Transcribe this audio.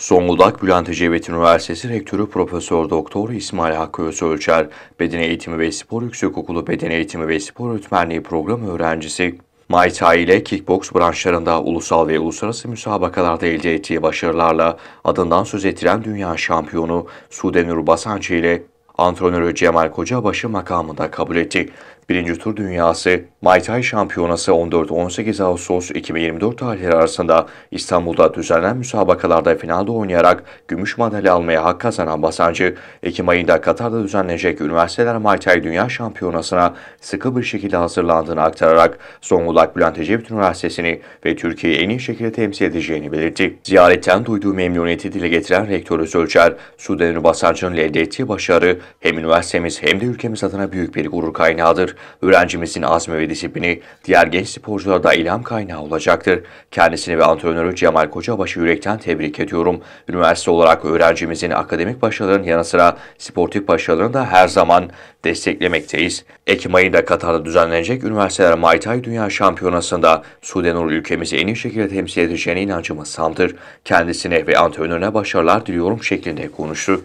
Zonguldak Bülent Ecevit Üniversitesi Rektörü Profesör Doktor İsmail Hakkı Özölçer, Beden Eğitimi ve Spor Yüksekokulu Beden Eğitimi ve Spor Öğretmenliği Programı öğrencisi. Muay Thai ile kickboks branşlarında ulusal ve uluslararası müsabakalarda elde ettiği başarılarla adından söz ettiren dünya şampiyonu Sudenur Basançı ile antrenörü Cemal Kocabaşı makamında kabul etti. Birinci tur dünyası Muay Thai şampiyonası 14-18 Ağustos 2024 tarihleri arasında İstanbul'da düzenlenen müsabakalarda finalde oynayarak gümüş madalya almaya hak kazanan Basancı, Ekim ayında Katar'da düzenlenecek Üniversiteler Muay Thai Dünya Şampiyonası'na sıkı bir şekilde hazırlandığını aktararak Zonguldak Bülent Ecevit Üniversitesi'ni ve Türkiye'yi en iyi şekilde temsil edeceğini belirtti. Ziyaretten duyduğu memnuniyeti dile getiren rektör Özölçer, Sudan'ın Basancı'nın elde ettiği başarı hem üniversitemiz hem de ülkemiz adına büyük bir gurur kaynağıdır. Öğrencimizin azmi ve disiplini diğer genç sporculara da ilham kaynağı olacaktır. Kendisini ve antrenörü Cemal Kocabaşı yürekten tebrik ediyorum. Üniversite olarak öğrencimizin akademik başarılarının yanı sıra sportif başarılarını da her zaman desteklemekteyiz. Ekim ayında Katar'da düzenlenecek Üniversiteler Muay Thai Dünya Şampiyonası'nda Sudenur ülkemizi en iyi şekilde temsil edeceğine inancımız samdır. Kendisine ve antrenörüne başarılar diliyorum şeklinde konuştu.